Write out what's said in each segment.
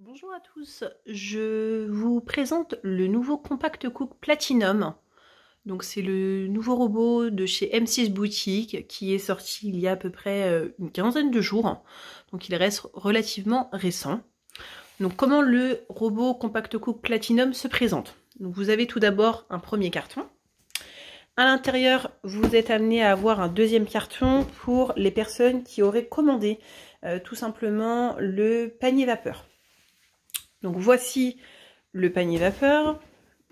Bonjour à tous, je vous présente le nouveau Compact Cook Platinum. Donc c'est le nouveau robot de chez M6 Boutique qui est sorti il y a à peu près euh, une quinzaine de jours. Donc il reste relativement récent. Donc comment le robot Compact Cook Platinum se présente vous avez tout d'abord un premier carton. À l'intérieur, vous êtes amené à avoir un deuxième carton pour les personnes qui auraient commandé euh, tout simplement le panier vapeur. Donc voici le panier vapeur.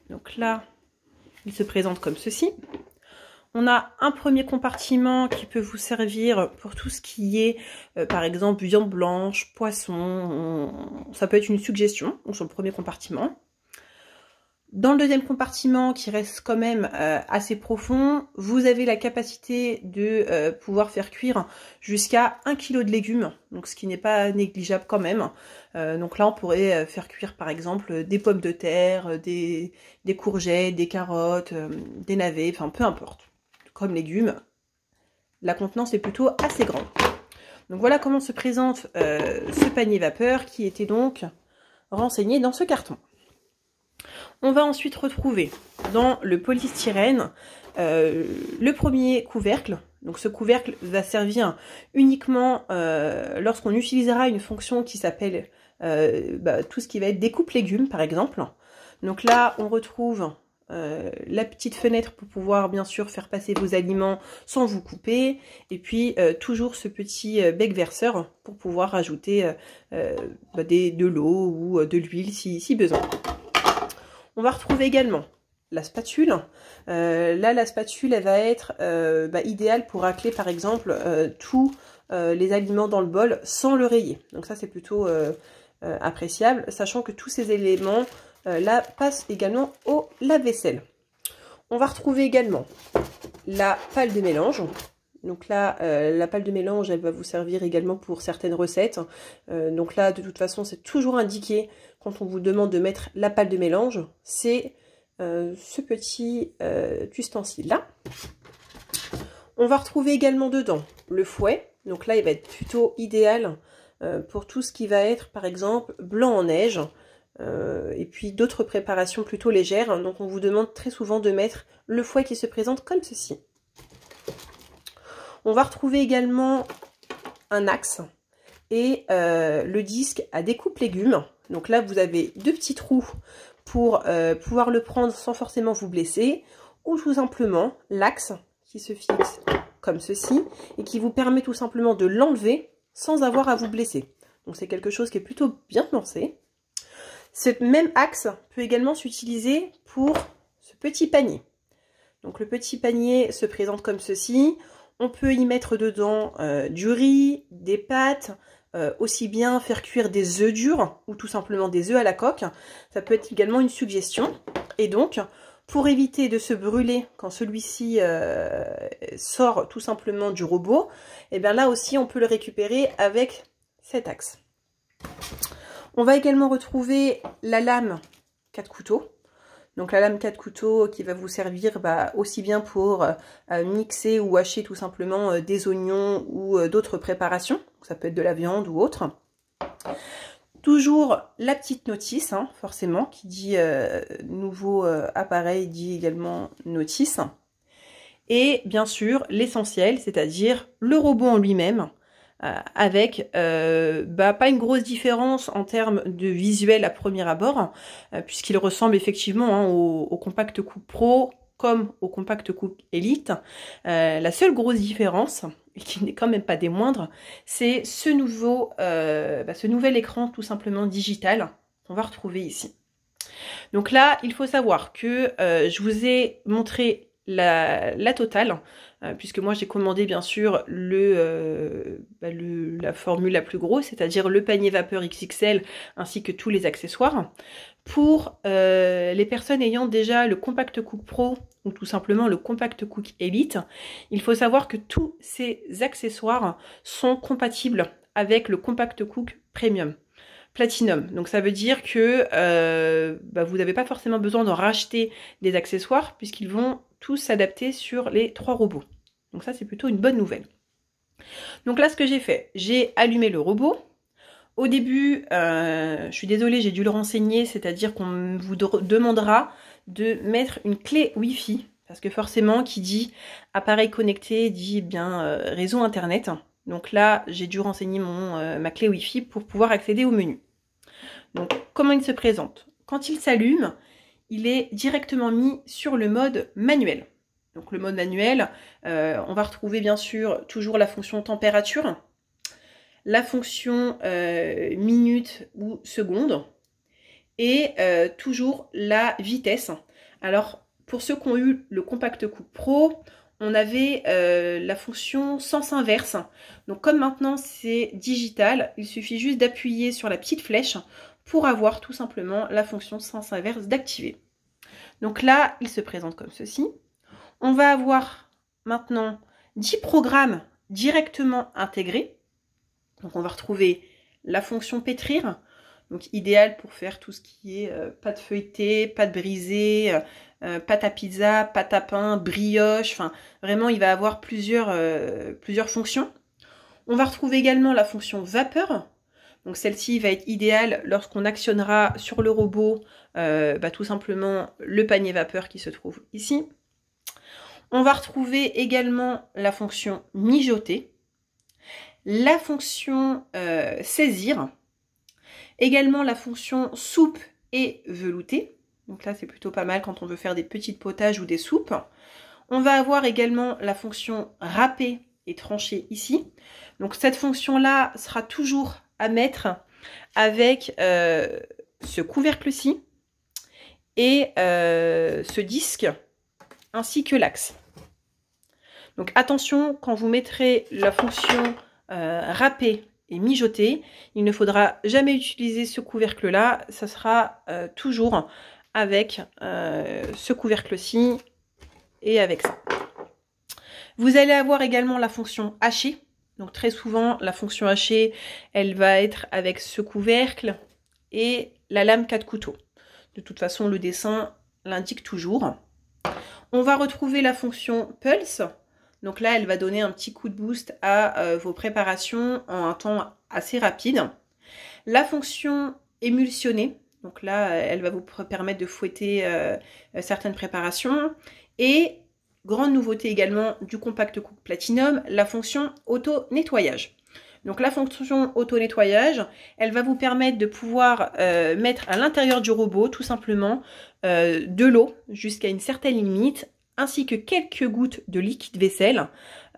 Donc là, il se présente comme ceci. On a un premier compartiment qui peut vous servir pour tout ce qui est, euh, par exemple, viande blanche, poisson. Ça peut être une suggestion sur le premier compartiment. Dans le deuxième compartiment, qui reste quand même euh, assez profond, vous avez la capacité de euh, pouvoir faire cuire jusqu'à 1 kg de légumes, donc ce qui n'est pas négligeable quand même. Euh, donc là, on pourrait faire cuire par exemple des pommes de terre, des, des courgettes, des carottes, des navets, enfin peu importe. Comme légumes, la contenance est plutôt assez grande. Donc voilà comment se présente ce panier vapeur qui était donc renseigné dans ce carton. On va ensuite retrouver dans le polystyrène euh, le premier couvercle. Donc ce couvercle va servir uniquement euh, lorsqu'on utilisera une fonction qui s'appelle euh, bah, tout ce qui va être découpe légumes par exemple. Donc là on retrouve la petite fenêtre pour pouvoir bien sûr faire passer vos aliments sans vous couper et puis toujours ce petit bec verseur pour pouvoir ajouter bah, de l'eau ou de l'huile si besoin. On va retrouver également la spatule. Euh, là, la spatule, elle va être euh, bah, idéale pour racler, par exemple, euh, tous les aliments dans le bol sans le rayer. Donc ça, c'est plutôt appréciable, sachant que tous ces éléments, là, passent également au lave-vaisselle. On va retrouver également la palle de mélange. Donc là, euh, la pâle de mélange, elle va vous servir également pour certaines recettes. Euh, donc là, de toute façon, c'est toujours indiqué quand on vous demande de mettre la pâle de mélange, c'est euh, ce petit ustensile-là. On va retrouver également dedans le fouet. Donc là, il va être plutôt idéal pour tout ce qui va être, par exemple, blanc en neige. et puis d'autres préparations plutôt légères. Donc on vous demande très souvent de mettre le fouet qui se présente comme ceci. On va retrouver également un axe et euh, le disque à découpe légumes. Donc là, vous avez deux petits trous pour euh, pouvoir le prendre sans forcément vous blesser. Ou tout simplement l'axe qui se fixe comme ceci et qui vous permet tout simplement de l'enlever sans avoir à vous blesser. Donc c'est quelque chose qui est plutôt bien pensé. Ce même axe peut également s'utiliser pour ce petit panier. Donc le petit panier se présente comme ceci. On peut y mettre dedans euh, du riz, des pâtes, euh, aussi bien faire cuire des œufs durs ou tout simplement des œufs à la coque. Ça peut être également une suggestion. Et donc, pour éviter de se brûler quand celui-ci euh, sort tout simplement du robot, et eh bien là aussi on peut le récupérer avec cet axe. On va également retrouver la lame 4 couteaux donc la lame 4 couteaux qui va vous servir bah, aussi bien pour euh, euh, mixer ou hacher tout simplement euh, des oignons ou d'autres préparations. ça peut être de la viande ou autre. Toujours la petite notice, hein, forcément, qui dit nouveau appareil dit également notice. Et bien sûr l'essentiel, c'est-à-dire le robot en lui-même euh, avec euh, bah, pas une grosse différence en termes de visuel à premier abord, euh, puisqu'il ressemble effectivement hein, au, Compact Coupe Pro comme au Compact Coupe Elite. la seule grosse différence, qui n'est quand même pas des moindres, c'est ce, nouveau, bah, ce nouvel écran tout simplement digital qu'on va retrouver ici. Donc là, il faut savoir que je vous ai montré la, totale, euh, puisque moi j'ai commandé bien sûr euh, bah, le, la formule la plus grosse, c'est-à-dire le panier vapeur XXL ainsi que tous les accessoires. Pour euh, les personnes ayant déjà le Compact Cook Pro ou tout simplement le Compact Cook Elite, il faut savoir que tous ces accessoires sont compatibles avec le Compact Cook Premium. Platinum. Donc ça veut dire que euh, bah, vous n'avez pas forcément besoin d'en racheter des accessoires puisqu'ils vont tous s'adapter sur les trois robots. Donc ça c'est plutôt une bonne nouvelle. Donc là ce que j'ai fait, j'ai allumé le robot. Au début, euh, je suis désolée, j'ai dû le renseigner, c'est-à-dire qu'on vous demandera de mettre une clé Wi-Fi, parce que forcément, qui dit appareil connecté dit eh bien euh, réseau Internet. Donc là, j'ai dû renseigner mon, euh, ma clé Wi-Fi pour pouvoir accéder au menu. Donc, comment il se présente Quand il s'allume, il est directement mis sur le mode manuel. Donc le mode manuel, euh, on va retrouver bien sûr toujours la fonction température, la fonction euh, minute ou seconde, et toujours la vitesse. Alors pour ceux qui ont eu le Compact Coupe Pro, on avait euh, la fonction sens inverse. Donc comme maintenant c'est digital, il suffit juste d'appuyer sur la petite flèche pour avoir tout simplement la fonction sens inverse d'activer. Donc là, il se présente comme ceci. On va avoir maintenant 10 programmes directement intégrés. Donc on va retrouver la fonction pétrir, donc idéal pour faire tout ce qui est euh, pâte feuilletée, pâte brisée, euh, euh, pâte à pizza, pâte à pain, brioche. Enfin, vraiment, il va avoir plusieurs, fonctions. On va retrouver également la fonction vapeur. Donc celle-ci va être idéale lorsqu'on actionnera sur le robot bah, tout simplement le panier vapeur qui se trouve ici. On va retrouver également la fonction mijoter, la fonction saisir, Également la fonction soupe et velouté. Donc là, c'est plutôt pas mal quand on veut faire des petites potages ou des soupes. On va avoir également la fonction râpée et tranchée ici. Donc cette fonction-là sera toujours à mettre avec euh, ce couvercle-ci et euh, ce disque ainsi que l'axe. Donc attention, quand vous mettrez la fonction euh, râpée mijoter. Il ne faudra jamais utiliser ce couvercle-là, ça sera euh, toujours avec euh, ce couvercle-ci et avec ça. Vous allez avoir également la fonction haché, Donc très souvent, la fonction hachée, elle va être avec ce couvercle et la lame 4 couteaux. De toute façon, le dessin l'indique toujours. On va retrouver la fonction pulse. Donc là, elle va donner un petit coup de boost à euh, vos préparations en un temps assez rapide. La fonction émulsionner. donc là, elle va vous permettre de fouetter euh, euh, certaines préparations. Et grande nouveauté également du Compact Cook Platinum, la fonction auto-nettoyage. Donc la fonction auto-nettoyage, elle va vous permettre de pouvoir mettre à l'intérieur du robot tout simplement de l'eau jusqu'à une certaine limite ainsi que quelques gouttes de liquide vaisselle.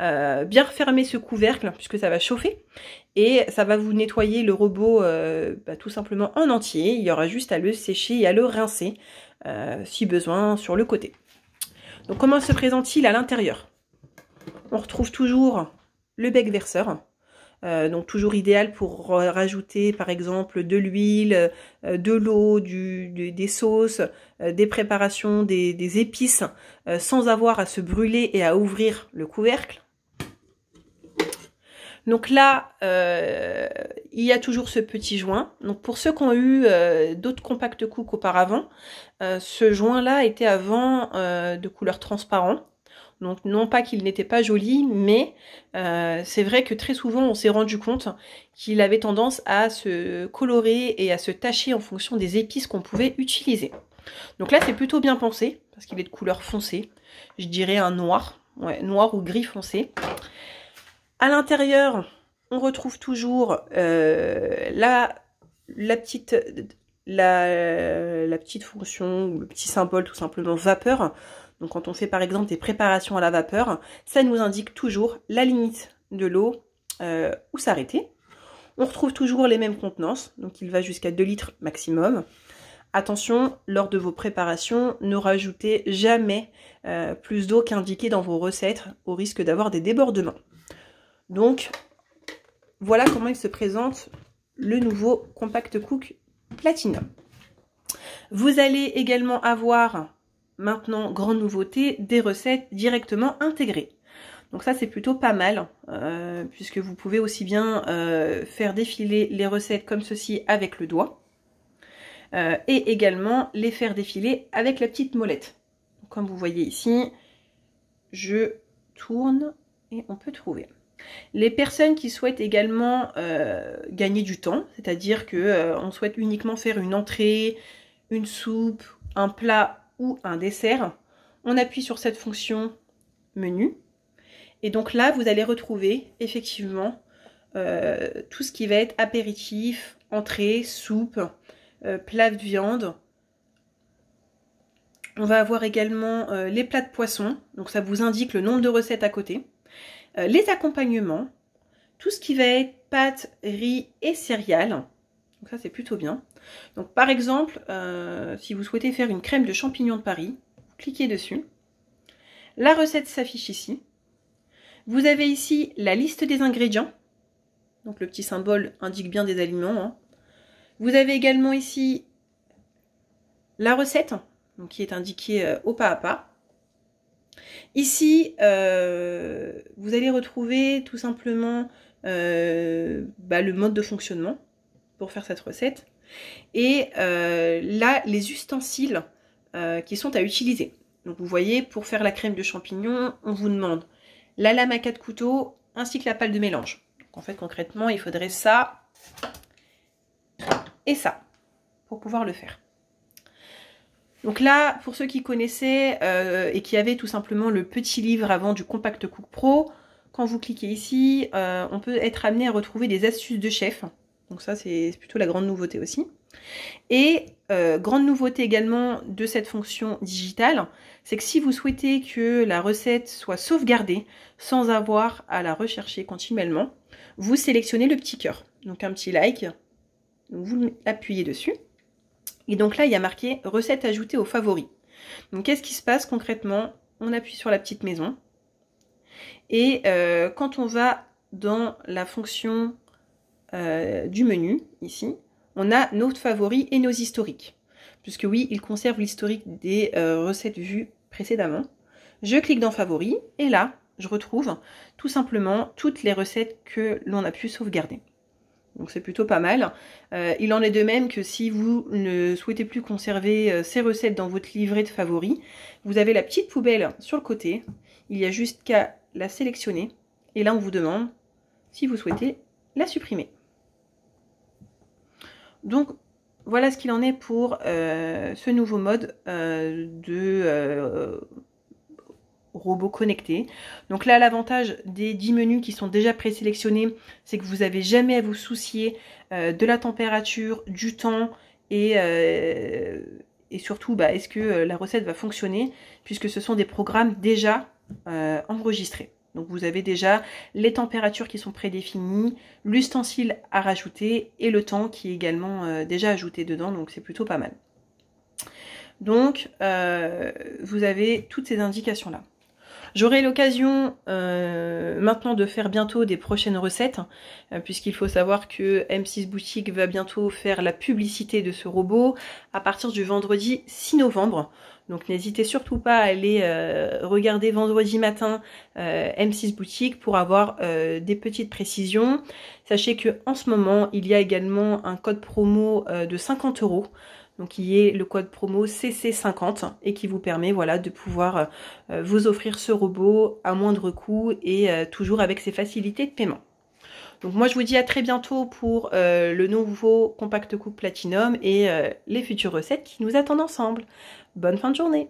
Euh, bien refermer ce couvercle puisque ça va chauffer et ça va vous nettoyer le robot euh, bah, tout simplement en entier. Il y aura juste à le sécher et à le rincer euh, si besoin sur le côté. Donc comment se présente-t-il à l'intérieur On retrouve toujours le bec verseur euh, donc toujours idéal pour rajouter par exemple de l'huile, euh, de l'eau, des sauces, euh, des préparations, des, épices, sans avoir à se brûler et à ouvrir le couvercle. Donc là, il y a toujours ce petit joint. Donc pour ceux qui ont eu d'autres compacts cook auparavant, ce joint-là était avant de couleur transparent. Donc non pas qu'il n'était pas joli, mais euh, c'est vrai que très souvent on s'est rendu compte qu'il avait tendance à se colorer et à se tacher en fonction des épices qu'on pouvait utiliser. Donc là c'est plutôt bien pensé, parce qu'il est de couleur foncée, je dirais un noir, ouais, noir ou gris foncé. À l'intérieur, on retrouve toujours euh, la, petite la, la, petite fonction, le petit symbole tout simplement vapeur. Donc quand on fait par exemple des préparations à la vapeur, ça nous indique toujours la limite de l'eau euh, où s'arrêter. On retrouve toujours les mêmes contenances, donc il va jusqu'à 2 litres maximum. Attention, lors de vos préparations, ne rajoutez jamais euh, plus d'eau qu'indiqué dans vos recettes au risque d'avoir des débordements. Donc, voilà comment il se présente le nouveau Compact Cook Platinum. Vous allez également avoir maintenant, grande nouveauté, des recettes directement intégrées. Donc ça c'est plutôt pas mal, euh, puisque vous pouvez aussi bien euh, faire défiler les recettes comme ceci avec le doigt, euh, et également les faire défiler avec la petite molette. comme vous voyez ici, je tourne et on peut trouver. Les personnes qui souhaitent également gagner du temps, c'est-à-dire qu'on on souhaite uniquement faire une entrée, une soupe, un plat ou un dessert, on appuie sur cette fonction menu. Et donc là, vous allez retrouver effectivement euh, tout ce qui va être apéritif, entrée, soupe, euh, plat de viande. On va avoir également euh, les plats de poisson, donc ça vous indique le nombre de recettes à côté. les accompagnements, tout ce qui va être pâtes, riz et céréales. Donc ça c'est plutôt bien. Donc par exemple, euh, si vous souhaitez faire une crème de champignons de Paris, cliquez dessus. La recette s'affiche ici. Vous avez ici la liste des ingrédients. Donc le petit symbole indique bien des aliments. Hein. Vous avez également ici la recette, donc qui est indiquée euh, au pas à pas. Ici, euh, vous allez retrouver tout simplement bah, le mode de fonctionnement pour faire cette recette. Et euh, là, les ustensiles euh, qui sont à utiliser. Donc vous voyez, pour faire la crème de champignons, on vous demande la lame à quatre couteaux ainsi que la palle de mélange. en fait, concrètement, il faudrait ça et ça pour pouvoir le faire. Donc là, pour ceux qui connaissaient euh, et qui avaient tout simplement le petit livre avant du Compact Cook Pro, quand vous cliquez ici, on peut être amené à retrouver des astuces de chef donc ça, c'est plutôt la grande nouveauté aussi. Et euh, grande nouveauté également de cette fonction digitale, c'est que si vous souhaitez que la recette soit sauvegardée sans avoir à la rechercher continuellement, vous sélectionnez le petit cœur, donc un petit like, vous appuyez dessus. Et donc là, il y a marqué recette ajoutée aux favoris. Donc qu'est-ce qui se passe concrètement On appuie sur la petite maison. Et euh, quand on va dans la fonction euh, du menu, ici, on a nos favoris et nos historiques. Puisque oui, il conserve l'historique des euh, recettes vues précédemment. Je clique dans favoris et là, je retrouve tout simplement toutes les recettes que l'on a pu sauvegarder. Donc c'est plutôt pas mal. Euh, il en est de même que si vous ne souhaitez plus conserver ces recettes dans votre livret de favoris, vous avez la petite poubelle sur le côté. Il y a juste qu'à la sélectionner. Et là, on vous demande si vous souhaitez la supprimer. Donc voilà ce qu'il en est pour euh, ce nouveau mode euh, de euh, robot connecté. Donc là, l'avantage des 10 menus qui sont déjà présélectionnés, c'est que vous n'avez jamais à vous soucier de la température, du temps et, surtout, bah, est-ce que la recette va fonctionner puisque ce sont des programmes déjà enregistrés. Donc vous avez déjà les températures qui sont prédéfinies, l'ustensile à rajouter et le temps qui est également euh, déjà ajouté dedans, donc c'est plutôt pas mal. Donc euh, vous avez toutes ces indications là. J'aurai l'occasion euh, maintenant de faire bientôt des prochaines recettes, hein, puisqu'il faut savoir que M6 Boutique va bientôt faire la publicité de ce robot à partir du vendredi 6 novembre. Donc n'hésitez surtout pas à aller euh, regarder vendredi matin euh, M6 Boutique pour avoir euh, des petites précisions. Sachez que en ce moment, il y a également un code promo de 50 euros. Donc qui est le code promo CC50 et qui vous permet voilà de pouvoir vous offrir ce robot à moindre coût et toujours avec ses facilités de paiement. Donc moi je vous dis à très bientôt pour euh, le nouveau Compact Coupe Platinum et euh, les futures recettes qui nous attendent ensemble. Bonne fin de journée